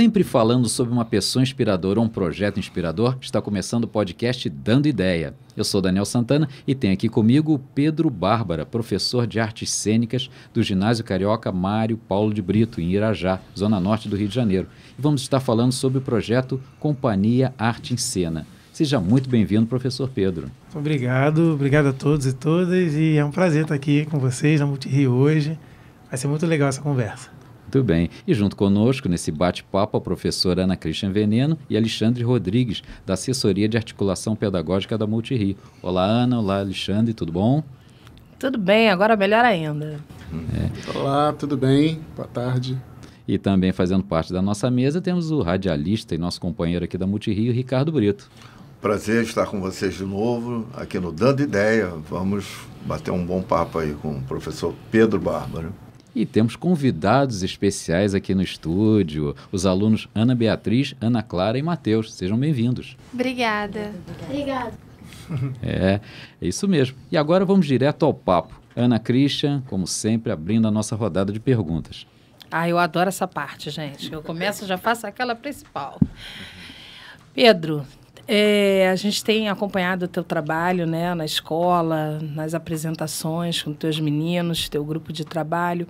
sempre falando sobre uma pessoa inspiradora ou um projeto inspirador, está começando o podcast Dando Ideia. Eu sou Daniel Santana e tenho aqui comigo Pedro Bárbara, professor de artes cênicas do Ginásio Carioca Mário Paulo de Brito, em Irajá, zona norte do Rio de Janeiro. E vamos estar falando sobre o projeto Companhia Arte em Cena. Seja muito bem-vindo, professor Pedro. Obrigado, obrigado a todos e todas, e é um prazer estar aqui com vocês na Multirio hoje. Vai ser muito legal essa conversa. Muito bem. E junto conosco, nesse bate-papo, a professora Ana Cristian Veneno e Alexandre Rodrigues, da Assessoria de Articulação Pedagógica da Multirio. Olá, Ana. Olá, Alexandre. Tudo bom? Tudo bem, agora melhor ainda. É. Olá, tudo bem? Boa tarde. E também fazendo parte da nossa mesa temos o radialista e nosso companheiro aqui da Multirio, Ricardo Brito. Prazer estar com vocês de novo, aqui no Dando Ideia. Vamos bater um bom papo aí com o professor Pedro Bárbaro. E temos convidados especiais aqui no estúdio, os alunos Ana Beatriz, Ana Clara e Matheus. Sejam bem-vindos. Obrigada. Obrigada. É, é isso mesmo. E agora vamos direto ao papo. Ana Christian, como sempre, abrindo a nossa rodada de perguntas. Ah, eu adoro essa parte, gente. Eu começo já faço aquela principal. Pedro, é, a gente tem acompanhado o teu trabalho né, na escola, nas apresentações com teus meninos, teu grupo de trabalho.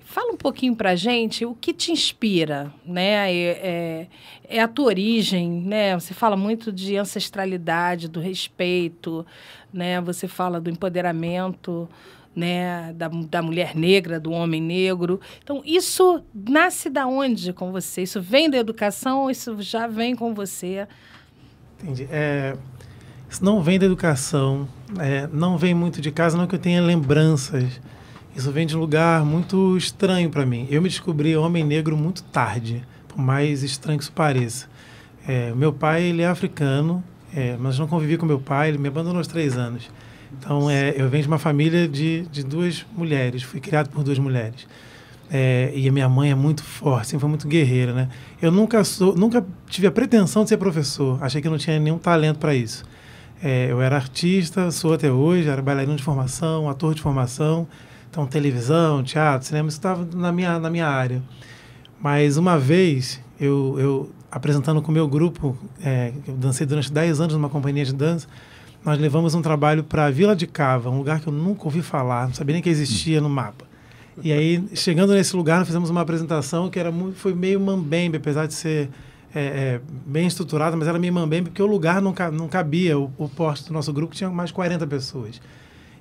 Fala um pouquinho a gente o que te inspira, né? É, é, é a tua origem, né? Você fala muito de ancestralidade, do respeito, né? Você fala do empoderamento, né? Da, da mulher negra, do homem negro. Então, isso nasce da onde com você? Isso vem da educação ou isso já vem com você? Entendi. É, isso não vem da educação, é, não vem muito de casa, não que eu tenha lembranças. Isso vem de um lugar muito estranho para mim. Eu me descobri homem negro muito tarde, por mais estranho que isso pareça. É, meu pai ele é africano, é, mas não convivi com meu pai, ele me abandonou aos três anos. Então, é, eu venho de uma família de, de duas mulheres, fui criado por duas mulheres. É, e a minha mãe é muito forte, sempre foi muito guerreira, né? Eu nunca sou, nunca tive a pretensão de ser professor. Achei que não tinha nenhum talento para isso. É, eu era artista, sou até hoje, era bailarino de formação, ator de formação, então televisão, teatro, cinema, isso estava na minha na minha área. Mas uma vez eu, eu apresentando com o meu grupo, é, eu dancei durante 10 anos numa companhia de dança. Nós levamos um trabalho para Vila de Cava, um lugar que eu nunca ouvi falar, não sabia nem que existia no mapa. E aí, chegando nesse lugar, nós fizemos uma apresentação que era muito, foi meio mambembe, apesar de ser é, é, bem estruturada, mas era meio mambembe, porque o lugar não, não cabia. O, o posto do nosso grupo tinha mais 40 pessoas.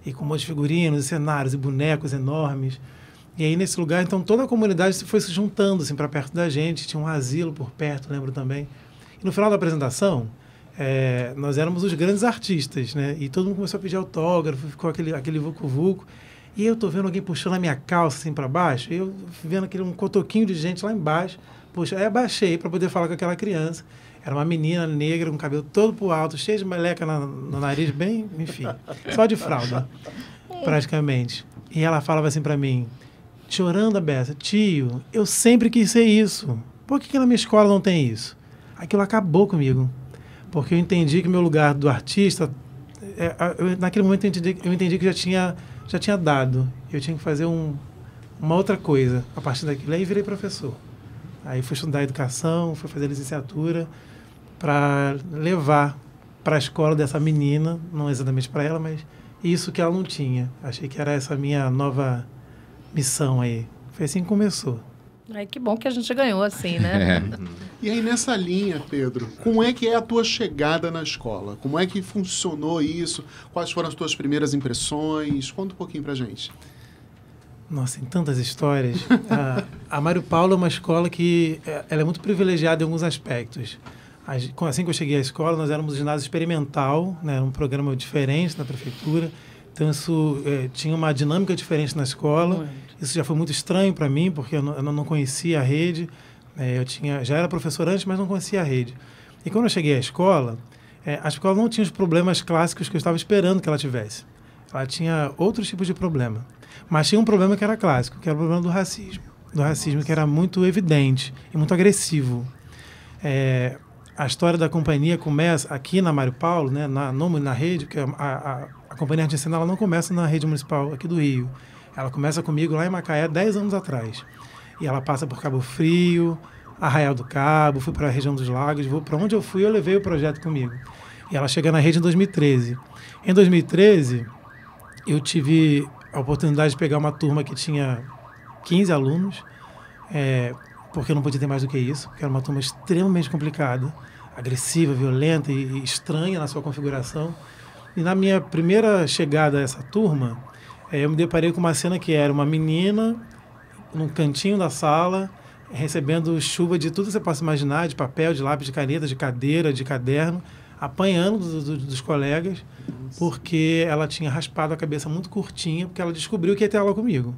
E com um monte de figurinos, e cenários, e bonecos enormes. E aí, nesse lugar, então, toda a comunidade foi se juntando assim, para perto da gente. Tinha um asilo por perto, lembro também. E no final da apresentação, é, nós éramos os grandes artistas, né? E todo mundo começou a pedir autógrafo, ficou aquele, aquele vucu-vucu. E eu tô vendo alguém puxando a minha calça assim para baixo, eu vendo aquele um cotoquinho de gente lá embaixo. Puxa, aí abaixei para poder falar com aquela criança. Era uma menina negra, com cabelo todo pro alto, cheio de meleca na, no nariz, bem, enfim, só de fralda, praticamente. E ela falava assim para mim, chorando a beça, tio, eu sempre quis ser isso. Por que, que na minha escola não tem isso? Aquilo acabou comigo. Porque eu entendi que o meu lugar do artista, é, eu, naquele momento eu entendi, eu entendi que já tinha já tinha dado. Eu tinha que fazer um, uma outra coisa a partir daquilo. Aí virei professor. Aí fui estudar educação, fui fazer licenciatura para levar para a escola dessa menina, não exatamente para ela, mas isso que ela não tinha. Achei que era essa minha nova missão aí. Foi assim que começou. Ai, que bom que a gente ganhou assim, né? É. E aí, nessa linha, Pedro, como é que é a tua chegada na escola? Como é que funcionou isso? Quais foram as tuas primeiras impressões? Conta um pouquinho pra gente. Nossa, tem tantas histórias. a, ah, a Mário Paulo é uma escola que é, ela é muito privilegiada em alguns aspectos. Assim que eu cheguei à escola, nós éramos ginásio experimental, né, um programa diferente na prefeitura. Então, isso é, tinha uma dinâmica diferente na escola. Isso já foi muito estranho para mim, porque eu não, eu não conhecia a rede. É, eu tinha, já era professor antes, mas não conhecia a rede. E quando eu cheguei à escola, é, a escola não tinha os problemas clássicos que eu estava esperando que ela tivesse. Ela tinha outros tipos de problema. Mas tinha um problema que era clássico, que era o problema do racismo. Do racismo que era muito evidente e muito agressivo. É, a história da companhia começa aqui na Mário Paulo, né, na, no, na rede, porque a, a, a companhia argentina ela não começa na rede municipal aqui do Rio. Ela começa comigo lá em Macaé, 10 anos atrás e ela passa por Cabo Frio, Arraial do Cabo, fui para a região dos lagos, para onde eu fui eu levei o projeto comigo. E ela chega na rede em 2013. Em 2013, eu tive a oportunidade de pegar uma turma que tinha 15 alunos, é, porque eu não podia ter mais do que isso, porque era uma turma extremamente complicada, agressiva, violenta e estranha na sua configuração. E na minha primeira chegada a essa turma, é, eu me deparei com uma cena que era uma menina num cantinho da sala, recebendo chuva de tudo que você possa imaginar, de papel, de lápis, de caneta, de cadeira, de caderno, apanhando do, do, dos colegas, Nossa. porque ela tinha raspado a cabeça muito curtinha, porque ela descobriu que ia ter aula comigo.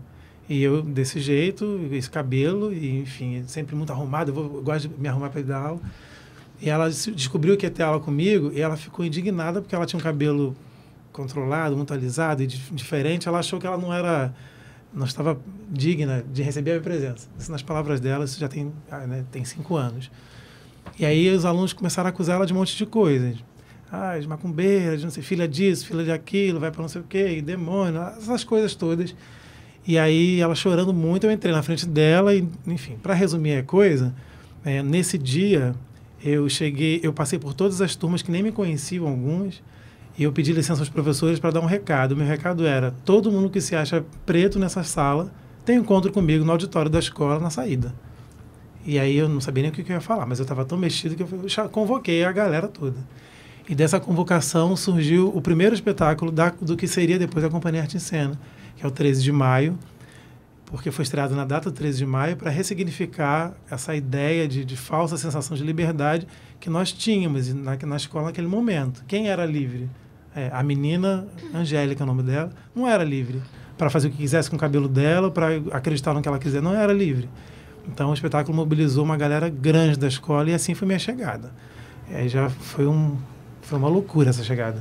E eu, desse jeito, esse cabelo, e, enfim, sempre muito arrumado, eu, vou, eu gosto de me arrumar para dar aula. E ela descobriu que ia ter aula comigo, e ela ficou indignada porque ela tinha um cabelo controlado, muito alisado e diferente. Ela achou que ela não era não estava digna de receber a minha presença. Isso nas palavras dela, isso já tem, ah, né, tem cinco anos. E aí os alunos começaram a acusar ela de um monte de coisas. Ah, de macumbeira, de não sei, filha disso, filha de aquilo, vai para não sei o quê, demônio, essas coisas todas. E aí ela chorando muito, eu entrei na frente dela e, enfim, para resumir a coisa, é, nesse dia eu cheguei, eu passei por todas as turmas que nem me conheciam algumas, e eu pedi licença aos professores para dar um recado. O meu recado era: todo mundo que se acha preto nessa sala tem encontro comigo no auditório da escola na saída. E aí eu não sabia nem o que, eu ia falar, mas eu estava tão mexido que eu convoquei a galera toda. E dessa convocação surgiu o primeiro espetáculo da, do que seria depois a Companhia Arte em Cena, que é o 13 de maio, porque foi estreado na data 13 de maio para ressignificar essa ideia de, de, falsa sensação de liberdade que nós tínhamos na, na escola naquele momento. Quem era livre? É, a menina, Angélica é o nome dela, não era livre para fazer o que quisesse com o cabelo dela, para acreditar no que ela quiser, não era livre. Então o espetáculo mobilizou uma galera grande da escola e assim foi minha chegada. É, já foi, um, foi uma loucura essa chegada.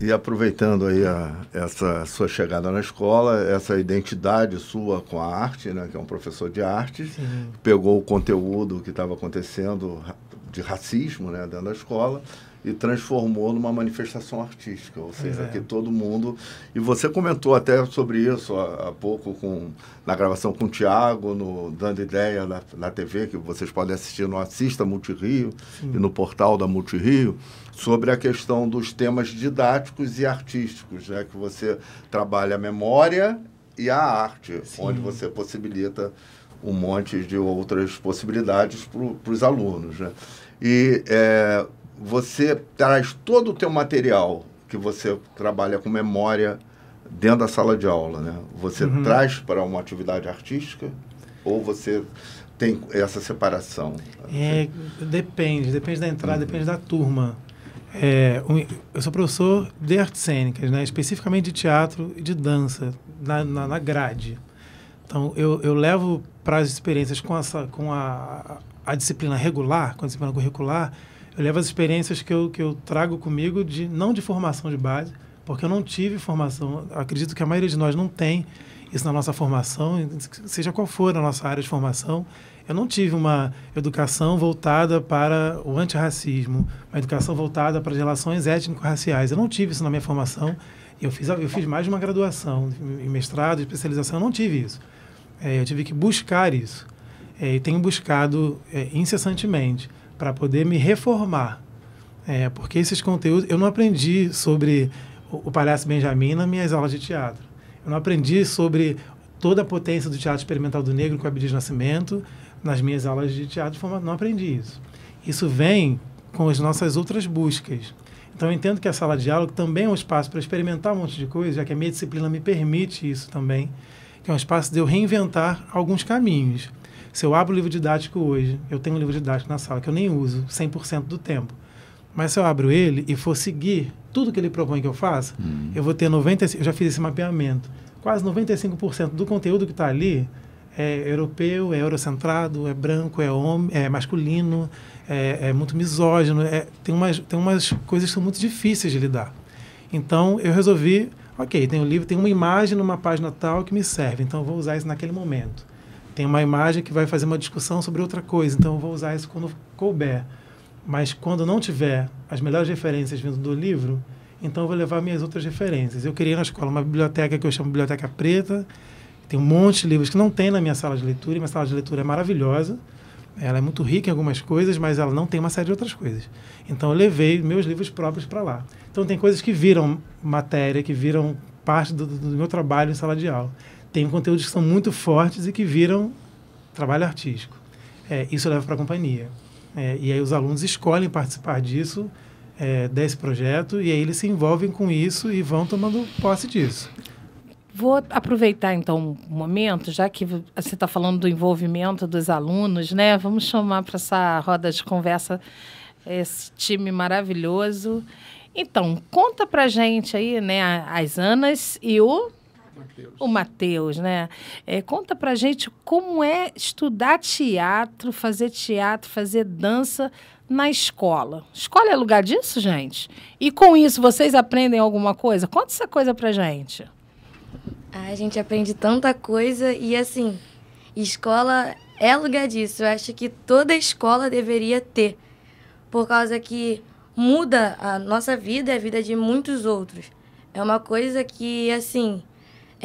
E aproveitando aí a, essa sua chegada na escola, essa identidade sua com a arte, né, que é um professor de arte, Sim. pegou o conteúdo que estava acontecendo de racismo né, dentro da escola e transformou numa manifestação artística, ou seja, é. que todo mundo. E você comentou até sobre isso há, há pouco com, na gravação com o Tiago, no Dando Ideia na, na, TV, que vocês podem assistir no Assista Multirio Sim. e no portal da Multirio, sobre a questão dos temas didáticos e artísticos, né? que você trabalha a memória e a arte, Sim. onde você possibilita um monte de outras possibilidades para os alunos. Né? E é, você traz todo o teu material que você trabalha com memória dentro da sala de aula, né? Você uhum. traz para uma atividade artística ou você tem essa separação? É, depende, depende da entrada, uhum. depende da turma. É, eu sou professor de artes cênicas, né? especificamente de teatro e de dança, na, na, na grade. Então, eu, eu levo para as experiências com, essa, com a, a disciplina regular, com a disciplina curricular, eu levo as experiências que eu, que eu trago comigo, de não de formação de base, porque eu não tive formação, acredito que a maioria de nós não tem isso na nossa formação, seja qual for a nossa área de formação. Eu não tive uma educação voltada para o antirracismo, uma educação voltada para as relações étnico-raciais. Eu não tive isso na minha formação. Eu fiz, eu fiz mais de uma graduação, mestrado, especialização, eu não tive isso. É, eu tive que buscar isso. É, e tenho buscado é, incessantemente para poder me reformar. É, porque esses conteúdos, eu não aprendi sobre o, o Palhaço Benjamin nas minhas aulas de teatro. Eu não aprendi sobre toda a potência do teatro experimental do negro com Abdias Nascimento nas minhas aulas de teatro, não aprendi isso. Isso vem com as nossas outras buscas. Então, eu entendo que a sala de diálogo também é um espaço para experimentar um monte de coisa, já que a minha disciplina me permite isso também, que é um espaço de eu reinventar alguns caminhos. Se eu abro o livro didático hoje, eu tenho um livro didático na sala que eu nem uso 100% do tempo. Mas se eu abro ele e for seguir tudo que ele propõe que eu faça, hum. eu vou ter 95%. Eu já fiz esse mapeamento. Quase 95% do conteúdo que está ali é europeu, é eurocentrado, é branco, é homem, é masculino, é, é muito misógino. É, tem, umas, tem umas coisas que são muito difíceis de lidar. Então eu resolvi, ok, tem um livro, tem uma imagem numa página tal que me serve, então eu vou usar isso naquele momento tem uma imagem que vai fazer uma discussão sobre outra coisa, então eu vou usar isso quando couber. Mas quando não tiver as melhores referências vindo do livro, então eu vou levar minhas outras referências. Eu criei na escola uma biblioteca que eu chamo Biblioteca Preta, tem um monte de livros que não tem na minha sala de leitura, e minha sala de leitura é maravilhosa, ela é muito rica em algumas coisas, mas ela não tem uma série de outras coisas. Então eu levei meus livros próprios para lá. Então tem coisas que viram matéria, que viram parte do, do meu trabalho em sala de aula tem conteúdos que são muito fortes e que viram trabalho artístico. É, isso leva para a companhia. É, e aí os alunos escolhem participar disso, é, desse projeto, e aí eles se envolvem com isso e vão tomando posse disso. Vou aproveitar então um momento, já que você está falando do envolvimento dos alunos, né? Vamos chamar para essa roda de conversa esse time maravilhoso. Então, conta para gente aí, né, as Anas e o Mateus. o Matheus, né? É, conta pra gente como é estudar teatro, fazer teatro, fazer dança na escola. Escola é lugar disso, gente? E com isso, vocês aprendem alguma coisa? Conta essa coisa pra gente. A gente aprende tanta coisa e, assim, escola é lugar disso. Eu acho que toda escola deveria ter, por causa que muda a nossa vida e a vida de muitos outros. É uma coisa que, assim,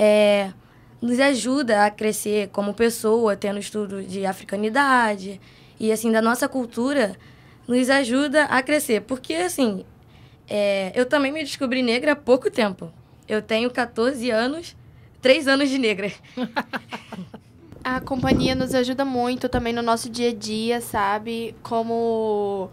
é, nos ajuda a crescer como pessoa, tendo estudo de africanidade e assim da nossa cultura, nos ajuda a crescer. Porque assim, é, eu também me descobri negra há pouco tempo. Eu tenho 14 anos, 3 anos de negra. a companhia nos ajuda muito também no nosso dia a dia, sabe? Como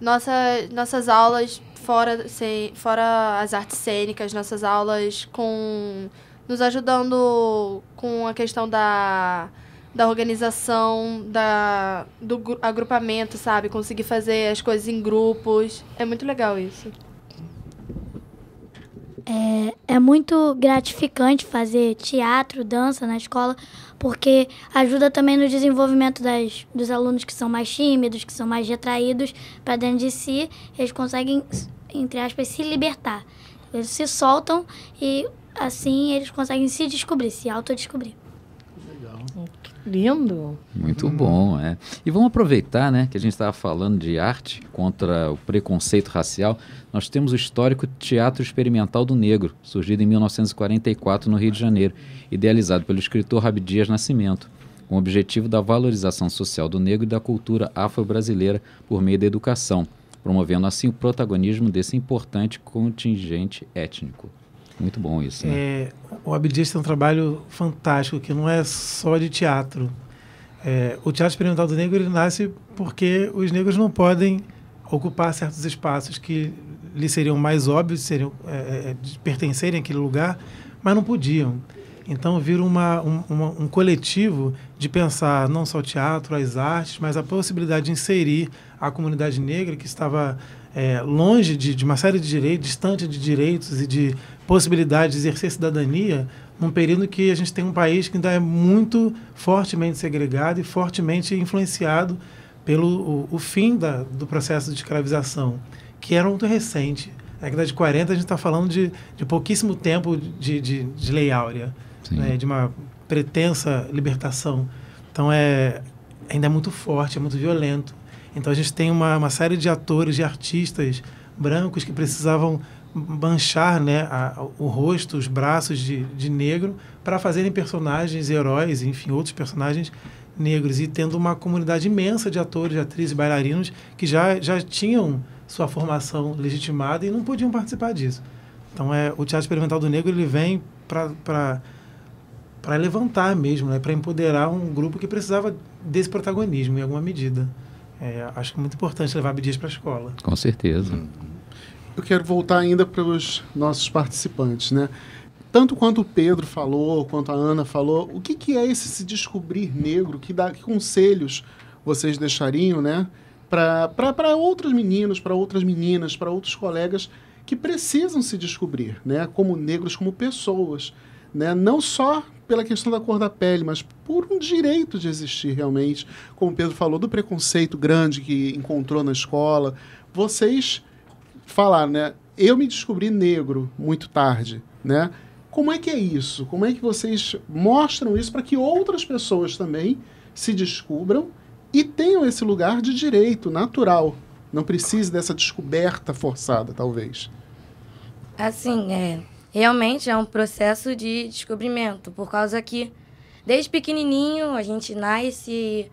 nossa, nossas aulas fora, fora as artes cênicas, nossas aulas com nos ajudando com a questão da, da organização, da, do agrupamento, sabe? Conseguir fazer as coisas em grupos. É muito legal isso. É, é muito gratificante fazer teatro, dança na escola, porque ajuda também no desenvolvimento das, dos alunos que são mais tímidos, que são mais retraídos para dentro de si. Eles conseguem, entre aspas, se libertar. Eles se soltam e Assim eles conseguem se descobrir, se autodescobrir. Que lindo. Muito hum. bom, é. E vamos aproveitar, né, que a gente estava falando de arte contra o preconceito racial. Nós temos o histórico Teatro Experimental do Negro, surgido em 1944 no Rio de Janeiro, idealizado pelo escritor Rabi Dias Nascimento, com o objetivo da valorização social do negro e da cultura afro-brasileira por meio da educação, promovendo assim o protagonismo desse importante contingente étnico. Muito bom isso, né? É, o Abdias tem um trabalho fantástico, que não é só de teatro. É, o teatro experimental do negro ele nasce porque os negros não podem ocupar certos espaços que lhes seriam mais óbvios, seriam, é, é, é, de pertencerem àquele lugar, mas não podiam. Então vira uma, um, uma, um coletivo de pensar não só o teatro, as artes, mas a possibilidade de inserir a comunidade negra que estava é, longe de, de, uma série de direitos, distante de direitos e de possibilidades de exercer cidadania, num período que a gente tem um país que ainda é muito fortemente segregado e fortemente influenciado pelo o, o fim da, do processo de escravização, que era muito recente. Na década de 40, a gente está falando de, de pouquíssimo tempo de, de, de Lei Áurea, né, de uma pretensa libertação. Então, é, ainda é muito forte, é muito violento. Então a gente tem uma, uma série de atores, de artistas brancos que precisavam manchar né, a, o rosto, os braços de, de negro para fazerem personagens, heróis, enfim, outros personagens negros e tendo uma comunidade imensa de atores, atrizes, bailarinos que já, já tinham sua formação legitimada e não podiam participar disso. Então é o teatro experimental do negro ele vem para para levantar mesmo, né, para empoderar um grupo que precisava desse protagonismo em alguma medida. É, acho que é muito importante levar Abdias para a escola. Com certeza. Eu quero voltar ainda para os nossos participantes, né? Tanto quanto o Pedro falou, quanto a Ana falou, o que, que é esse se descobrir negro? Que, dá, que conselhos vocês deixariam, né? Para outros meninos, para outras meninas, para outros colegas que precisam se descobrir, né? Como negros, como pessoas, né? Não só pela questão da cor da pele, mas por um direito de existir realmente, como o Pedro falou, do preconceito grande que encontrou na escola. Vocês falaram, né? Eu me descobri negro muito tarde, né? Como é que é isso? Como é que vocês mostram isso para que outras pessoas também se descubram e tenham esse lugar de direito natural? Não precise dessa descoberta forçada, talvez. Assim, é, realmente é um processo de descobrimento, por causa que desde pequenininho a gente nasce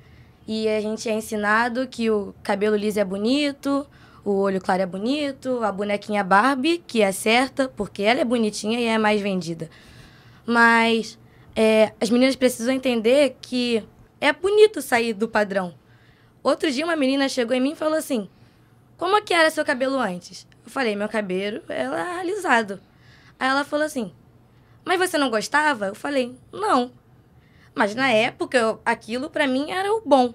e a gente é ensinado que o cabelo liso é bonito, o olho claro é bonito, a bonequinha Barbie, que é certa, porque ela é bonitinha e é mais vendida. Mas é, as meninas precisam entender que é bonito sair do padrão. Outro dia uma menina chegou em mim e falou assim: "Como que era seu cabelo antes?" Eu falei: "Meu cabelo era é alisado." Aí ela falou assim: Mas você não gostava? Eu falei: Não. Mas na época, eu, aquilo para mim era o bom.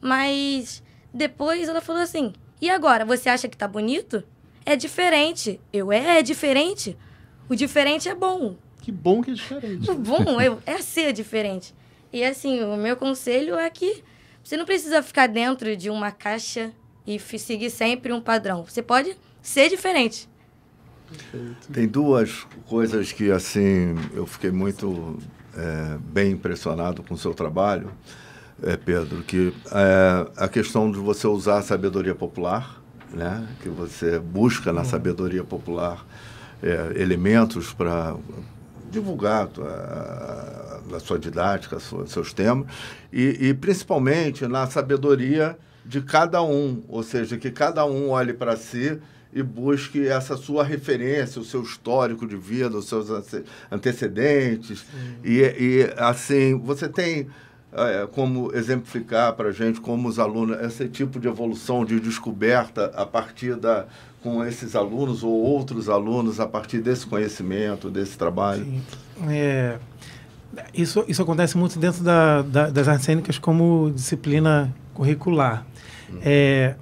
Mas depois ela falou assim: E agora? Você acha que tá bonito? É diferente. Eu é, é diferente. O diferente é bom. Que bom que é diferente. O bom é, é ser diferente. E assim, o meu conselho é que você não precisa ficar dentro de uma caixa e seguir sempre um padrão. Você pode ser diferente. Tem duas coisas que, assim, eu fiquei muito é, bem impressionado com o seu trabalho, é, Pedro, que é, a questão de você usar a sabedoria popular, né, que você busca na uhum. sabedoria popular é, elementos para divulgar a, a, a, sua didática, a sua, seus temas, e, e principalmente na sabedoria de cada um, ou seja, que cada um olhe para si e busque essa sua referência, o seu histórico de vida, os seus antecedentes. E, e, assim, você tem é, como exemplificar para a gente, como os alunos, esse tipo de evolução, de descoberta a partir da com esses alunos ou outros alunos a partir desse conhecimento, desse trabalho? Sim. É, isso, isso acontece muito dentro da, da, das artes cênicas como disciplina curricular. Hum. É,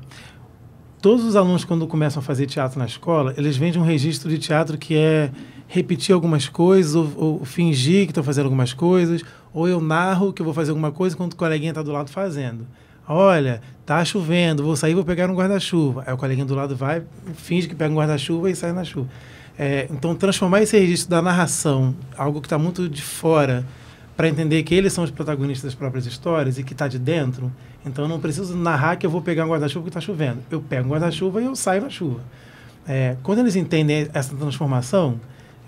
todos os alunos, quando começam a fazer teatro na escola, eles vêm de um registro de teatro que é repetir algumas coisas, ou, ou fingir que estão fazendo algumas coisas, ou eu narro que eu vou fazer alguma coisa enquanto o coleguinha está do lado fazendo. Olha, tá chovendo, vou sair, vou pegar um guarda-chuva. Aí o coleguinha do lado vai, finge que pega um guarda-chuva e sai na chuva. É, então, transformar esse registro da narração, algo que está muito de fora, para entender que eles são os protagonistas das próprias histórias e que está de dentro, então eu não preciso narrar que eu vou pegar um guarda-chuva porque está chovendo. Eu pego um guarda-chuva e eu saio na chuva. É, quando eles entendem essa transformação,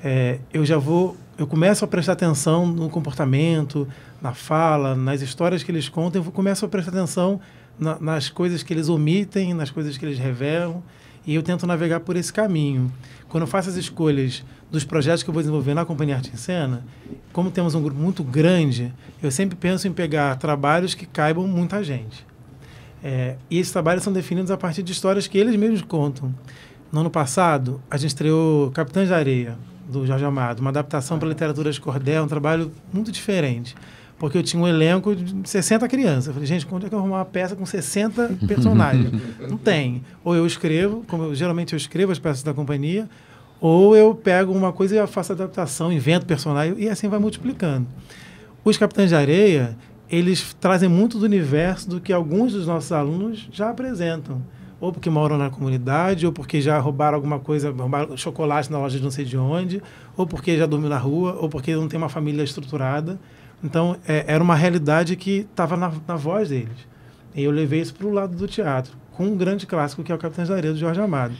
é, eu já vou, eu começo a prestar atenção no comportamento, na fala, nas histórias que eles contam, eu começo a prestar atenção na, nas coisas que eles omitem, nas coisas que eles revelam, e eu tento navegar por esse caminho. Quando eu faço as escolhas dos projetos que eu vou desenvolver na Companhia Arte em Cena, como temos um grupo muito grande, eu sempre penso em pegar trabalhos que caibam muita gente. É, e esses trabalhos são definidos a partir de histórias que eles mesmos contam. No ano passado, a gente estreou Capitães da Areia, do Jorge Amado, uma adaptação para a literatura de cordel, um trabalho muito diferente porque eu tinha um elenco de 60 crianças. Eu falei, gente, quando é que eu vou arrumar uma peça com 60 personagens? Não tem. Ou eu escrevo, como eu, geralmente eu escrevo as peças da companhia, ou eu pego uma coisa e faço adaptação, invento personagem, e assim vai multiplicando. Os Capitães de Areia, eles trazem muito do universo do que alguns dos nossos alunos já apresentam. Ou porque moram na comunidade, ou porque já roubaram alguma coisa, roubaram chocolate na loja de não sei de onde, ou porque já dormiu na rua, ou porque não tem uma família estruturada. Então, é, era uma realidade que estava na, na, voz deles. E eu levei isso para o lado do teatro, com um grande clássico que é o Capitães da Areia, do Jorge Amado.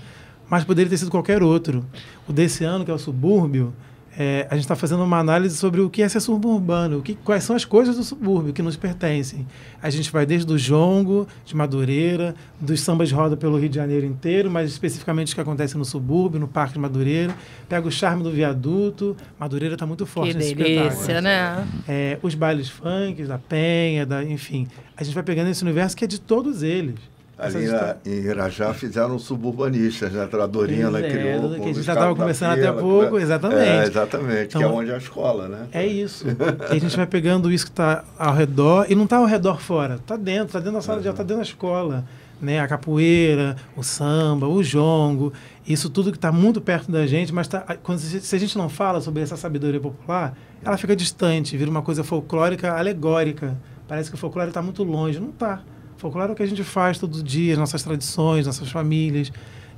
Mas poderia ter sido qualquer outro. O desse ano, que é o Subúrbio, é, a gente está fazendo uma análise sobre o que é ser suburbano, o que, quais são as coisas do subúrbio que nos pertencem. A gente vai desde o jongo, de Madureira, dos sambas de roda pelo Rio de Janeiro inteiro, mas especificamente o que acontece no subúrbio, no Parque de Madureira. Pega o charme do viaduto, Madureira está muito forte que nesse delícia, espetáculo. né? É, os bailes funk, da Penha, da, enfim. A gente vai pegando esse universo que é de todos eles ali na, em Irajá fizeram suburbanistas, né? Tradorina né, é, criou. Que a gente já estava conversando até pouco, né? exatamente. É, exatamente, então, que é então, onde é a escola, né? É, é. isso. a gente vai pegando isso que está ao redor, e não está ao redor fora, está dentro, está dentro da sala uhum. de aula, está uhum. dentro da escola. Né, a capoeira, o samba, o jongo, isso tudo que está muito perto da gente, mas tá, quando, se a gente não fala sobre essa sabedoria popular, ela fica distante, vira uma coisa folclórica, alegórica. Parece que o folclore está muito longe. Não está. Folclore é o que a gente faz todo dia, nossas tradições, nossas famílias.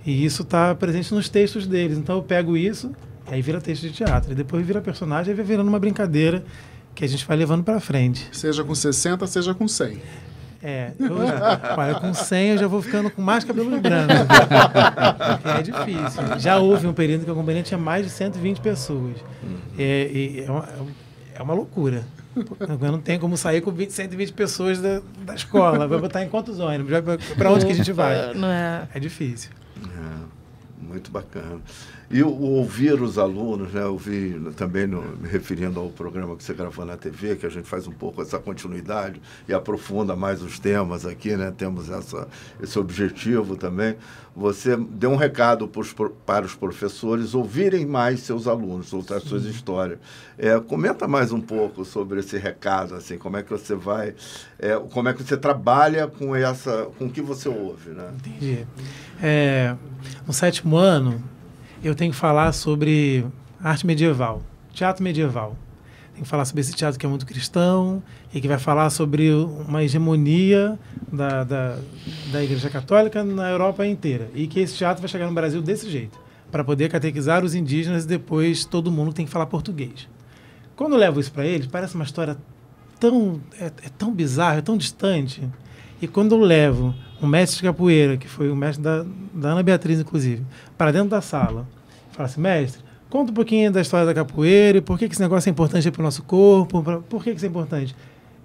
E isso está presente nos textos deles. Então eu pego isso, e aí vira texto de teatro. E depois vira personagem, aí vai virando uma brincadeira que a gente vai levando para frente. Seja com 60, seja com 100. É, eu já, olha, com 100 eu já vou ficando com mais cabelo branco. é difícil. Já houve um período que a companhia tinha mais de 120 pessoas. Uhum. É, é, é, uma, é uma loucura eu não tem como sair com 20, 120 pessoas da, da escola. Vai botar em quantos ônibus? Para onde que a gente vai? Não é. é difícil. É, muito bacana. E ouvir os alunos, né? ouvir também, no, me referindo ao programa que você gravou na TV, que a gente faz um pouco essa continuidade e aprofunda mais os temas aqui, né? temos essa, esse objetivo também. Você deu um recado para os, para os professores ouvirem mais seus alunos, outras suas histórias. É, comenta mais um pouco sobre esse recado, assim, como é que você vai, é, como é que você trabalha com essa, com o que você ouve, né? Entendi. É, no sétimo ano eu tenho que falar sobre arte medieval, teatro medieval. Tenho que falar sobre esse teatro que é muito cristão e que vai falar sobre uma hegemonia da, da, da Igreja Católica na Europa inteira. E que esse teatro vai chegar no Brasil desse jeito, para poder catequizar os indígenas e depois todo mundo tem que falar português. Quando eu levo isso para eles, parece uma história tão, é, é tão bizarra, é tão distante e quando eu levo um mestre de capoeira, que foi o mestre da, da Ana Beatriz, inclusive, para dentro da sala, fala assim, mestre, conta um pouquinho da história da capoeira e por que, que esse negócio é importante para o nosso corpo, pra, por que, que isso é importante?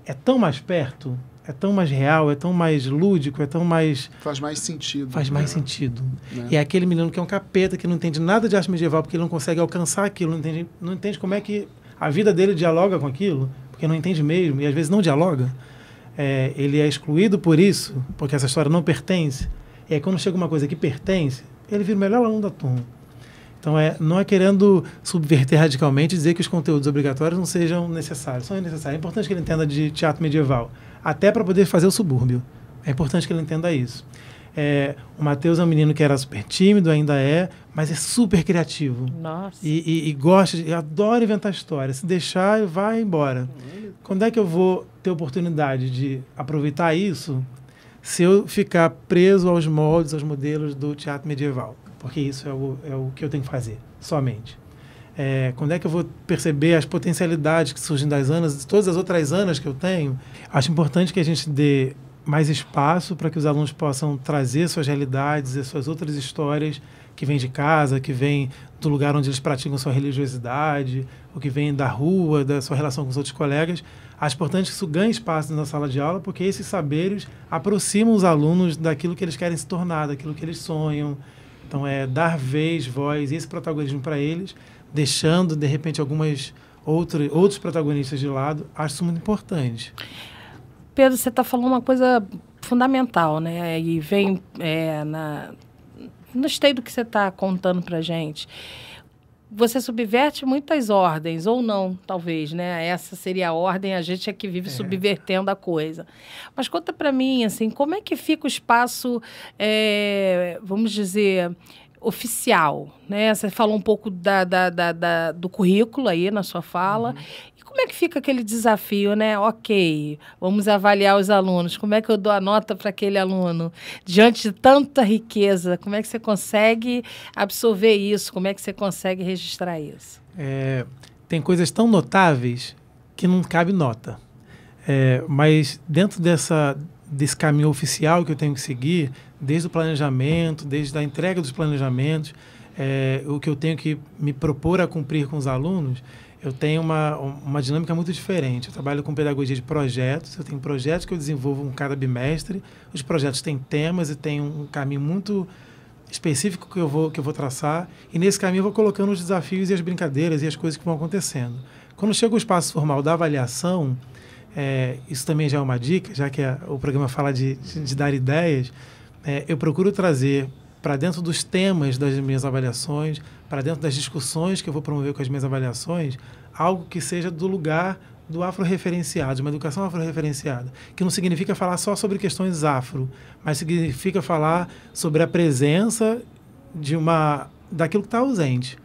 É tão mais perto, é tão mais real, é tão mais lúdico, é tão mais... Faz mais sentido. Faz mais né? sentido. Né? E é aquele menino que é um capeta, que não entende nada de arte medieval, porque ele não consegue alcançar aquilo, não entende, não entende como é que a vida dele dialoga com aquilo, porque não entende mesmo, e às vezes não dialoga é, ele é excluído por isso, porque essa história não pertence. E aí, quando chega uma coisa que pertence, ele vira o melhor aluno da turma. Então, é, não é querendo subverter radicalmente dizer que os conteúdos obrigatórios não sejam necessários. São necessários. É importante que ele entenda de teatro medieval, até para poder fazer o subúrbio. É importante que ele entenda isso. É, o Matheus é um menino que era super tímido, ainda é, mas é super criativo. Nossa. E, e, e gosta, adora inventar história. Se deixar, vai embora. Quando é que eu vou ter oportunidade de aproveitar isso se eu ficar preso aos moldes, aos modelos do teatro medieval? Porque isso é o, é o que eu tenho que fazer, somente. É, quando é que eu vou perceber as potencialidades que surgem das anas, de todas as outras anas que eu tenho? Acho importante que a gente dê mais espaço para que os alunos possam trazer suas realidades e suas outras histórias que vêm de casa, que vêm do lugar onde eles praticam sua religiosidade, ou que vêm da rua, da sua relação com os outros colegas. Acho importante que isso ganhe espaço na sala de aula, porque esses saberes aproximam os alunos daquilo que eles querem se tornar, daquilo que eles sonham. Então, é dar vez, voz, e esse protagonismo para eles, deixando, de repente, algumas outro, outros protagonistas de lado, acho isso muito importante. Pedro, você está falando uma coisa fundamental, né? E vem é, na, gostei do que você está contando para gente. Você subverte muitas ordens, ou não, talvez, né? Essa seria a ordem, a gente é que vive é. subvertendo a coisa. Mas conta para mim, assim, como é que fica o espaço, é, vamos dizer, oficial, né? Você falou um pouco da, da, da, da do currículo aí na sua fala. Uhum como é que fica aquele desafio, né? Ok, vamos avaliar os alunos. Como é que eu dou a nota para aquele aluno? Diante de tanta riqueza, como é que você consegue absorver isso? Como é que você consegue registrar isso? É, tem coisas tão notáveis que não cabe nota. É, mas dentro dessa, desse caminho oficial que eu tenho que seguir, desde o planejamento, desde a entrega dos planejamentos, é, o que eu tenho que me propor a cumprir com os alunos, eu tenho uma, uma dinâmica muito diferente. Eu trabalho com pedagogia de projetos, eu tenho projetos que eu desenvolvo um cada bimestre, os projetos têm temas e tem um caminho muito específico que eu vou, que eu vou traçar, e nesse caminho eu vou colocando os desafios e as brincadeiras e as coisas que vão acontecendo. Quando chega o espaço formal da avaliação, é, isso também já é uma dica, já que a, o programa fala de, de dar ideias, é, eu procuro trazer para dentro dos temas das minhas avaliações para dentro das discussões que eu vou promover com as minhas avaliações, algo que seja do lugar do afro-referenciado, de uma educação afro-referenciada, que não significa falar só sobre questões afro, mas significa falar sobre a presença de uma daquilo que está ausente.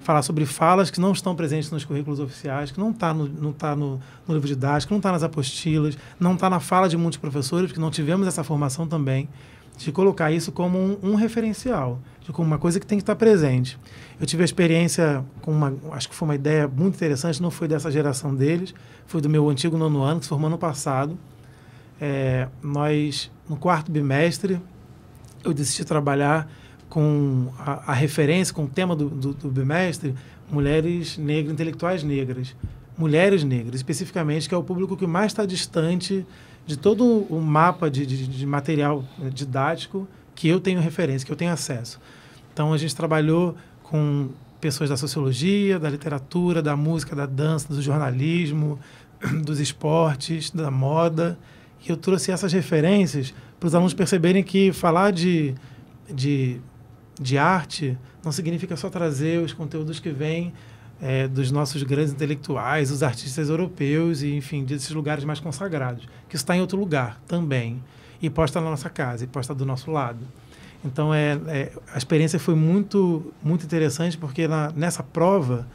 Falar sobre falas que não estão presentes nos currículos oficiais, que não está no, não tá no, no livro didático, não está nas apostilas, não está na fala de muitos professores, porque não tivemos essa formação também de colocar isso como um, um referencial, de como uma coisa que tem que estar presente. Eu tive a experiência com uma, acho que foi uma ideia muito interessante, não foi dessa geração deles, foi do meu antigo nono ano, que se formou no passado. É, nós, no quarto bimestre, eu decidi trabalhar com a, a referência, com o tema do, do, do bimestre, mulheres negras, intelectuais negras mulheres negras, especificamente, que é o público que mais está distante de todo o mapa de, de, de material né, didático que eu tenho referência, que eu tenho acesso. Então, a gente trabalhou com pessoas da sociologia, da literatura, da música, da dança, do jornalismo, dos esportes, da moda. E eu trouxe essas referências para os alunos perceberem que falar de, de, de arte não significa só trazer os conteúdos que vêm é, dos nossos grandes intelectuais, os artistas europeus e, enfim, desses lugares mais consagrados, que está em outro lugar também e posta na nossa casa, e posta do nosso lado. Então, é, é a experiência foi muito, muito interessante porque na, nessa prova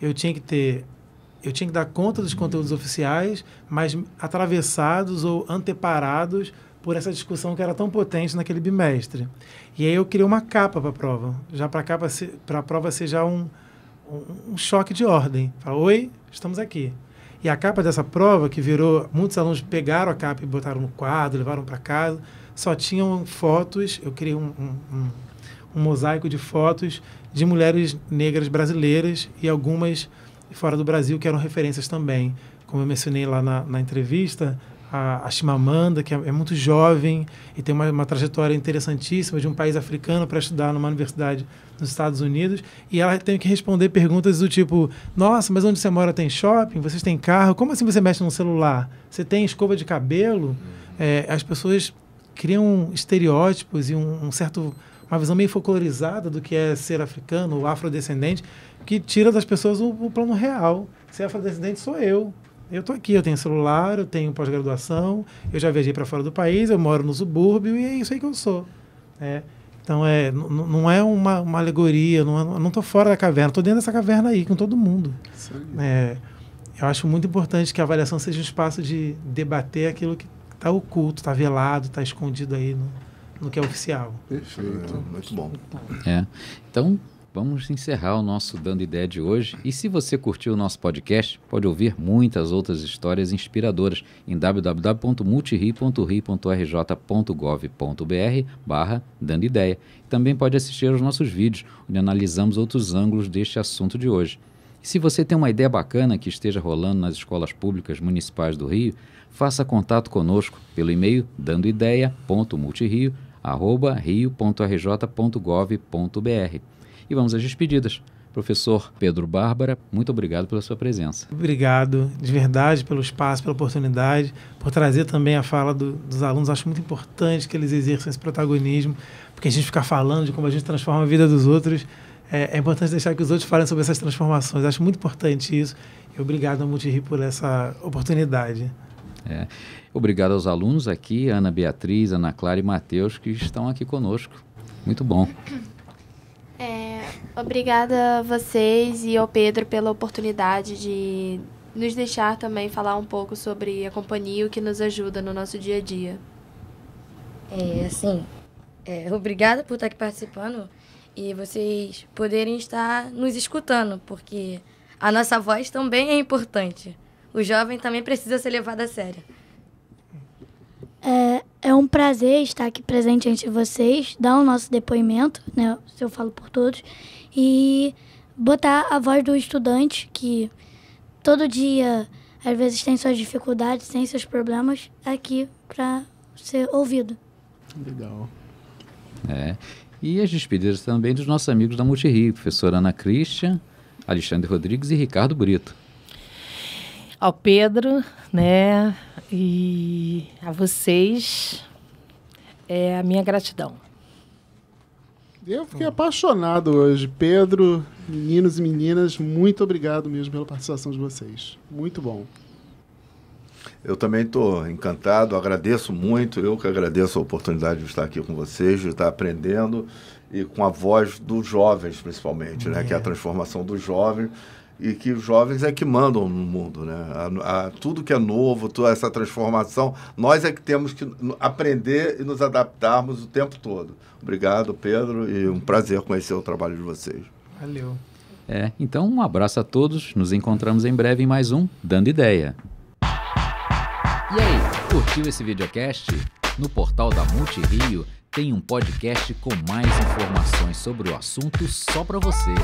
eu tinha que ter, eu tinha que dar conta dos conteúdos oficiais, mas atravessados ou anteparados por essa discussão que era tão potente naquele bimestre. E aí eu criei uma capa para a prova, já para a prova ser já um um, um choque de ordem. Fala, oi, estamos aqui. E a capa dessa prova, que virou. Muitos alunos pegaram a capa e botaram no quadro, levaram para casa, só tinham fotos. Eu criei um, um, um, mosaico de fotos de mulheres negras brasileiras e algumas fora do Brasil que eram referências também. Como eu mencionei lá na, na entrevista, a, a Chimamanda, que é, é, muito jovem e tem uma, uma, trajetória interessantíssima de um país africano para estudar numa universidade nos Estados Unidos, e ela tem que responder perguntas do tipo: Nossa, mas onde você mora tem shopping? Vocês têm carro? Como assim você mexe no celular? Você tem escova de cabelo? Uhum. É, as pessoas criam estereótipos e um, um certo uma visão meio folclorizada do que é ser africano ou afrodescendente, que tira das pessoas o, o plano real. Ser afrodescendente sou eu. Eu estou aqui, eu tenho celular, eu tenho pós-graduação, eu já viajei para fora do país, eu moro no subúrbio e é isso aí que eu sou. É. Então, é, não é uma, uma alegoria, não é, estou fora da caverna, estou dentro dessa caverna aí com todo mundo. É, eu acho muito importante que a avaliação seja um espaço de debater aquilo que está oculto, está velado, está escondido aí no, no que é oficial. Perfeito, é, muito bom. É. Então, vamos encerrar o nosso Dando Ideia de hoje. E se você curtiu o nosso podcast, pode ouvir muitas outras histórias inspiradoras em www.multiri.ri.rj.gov.br barra Dando Ideia. Também pode assistir aos nossos vídeos, onde analisamos outros ângulos deste assunto de hoje. E se você tem uma ideia bacana que esteja rolando nas escolas públicas municipais do Rio, faça contato conosco pelo e-mail dandoideia.multirio.rio.rj.gov.br e vamos às despedidas. Professor Pedro Bárbara, muito obrigado pela sua presença. Obrigado, de verdade, pelo espaço, pela oportunidade, por trazer também a fala do, dos alunos. Acho muito importante que eles exerçam esse protagonismo, porque a gente ficar falando de como a gente transforma a vida dos outros, é, é, importante deixar que os outros falem sobre essas transformações. Acho muito importante isso. E obrigado ao Multirir por essa oportunidade. É. Obrigado aos alunos aqui, Ana Beatriz, Ana Clara e Matheus, que estão aqui conosco. Muito bom. É, Obrigada a vocês e ao Pedro pela oportunidade de nos deixar também falar um pouco sobre a companhia e o que nos ajuda no nosso dia a dia. É, assim, é, obrigada por estar aqui participando e vocês poderem estar nos escutando, porque a nossa voz também é importante. O jovem também precisa ser levado a sério. É, é um prazer estar aqui presente entre vocês, dar o nosso depoimento, né, se eu falo por todos, e botar a voz do estudante que todo dia às vezes tem suas dificuldades, tem seus problemas aqui para ser ouvido. Legal. É. E as despedidas também dos nossos amigos da Multirio, professora Ana Cristian, Alexandre Rodrigues e Ricardo Brito ao Pedro, né, e a vocês, é a minha gratidão. Eu fiquei apaixonado hoje. Pedro, meninos e meninas, muito obrigado mesmo pela participação de vocês. Muito bom. Eu também estou encantado, agradeço muito. Eu que agradeço a oportunidade de estar aqui com vocês, de estar aprendendo e com a voz dos jovens, principalmente, é. né? Que é a é. transformação dos jovens e que os jovens é que mandam no mundo, né? A, a, tudo que é novo, toda essa transformação, nós é que temos que aprender e nos adaptarmos o tempo todo. Obrigado, Pedro, e um prazer conhecer o trabalho de vocês. Valeu. É, então um abraço a todos, nos encontramos em breve em mais um Dando Ideia. E aí, curtiu esse videocast? No portal da Multirio tem um podcast com mais informações sobre o assunto só para você.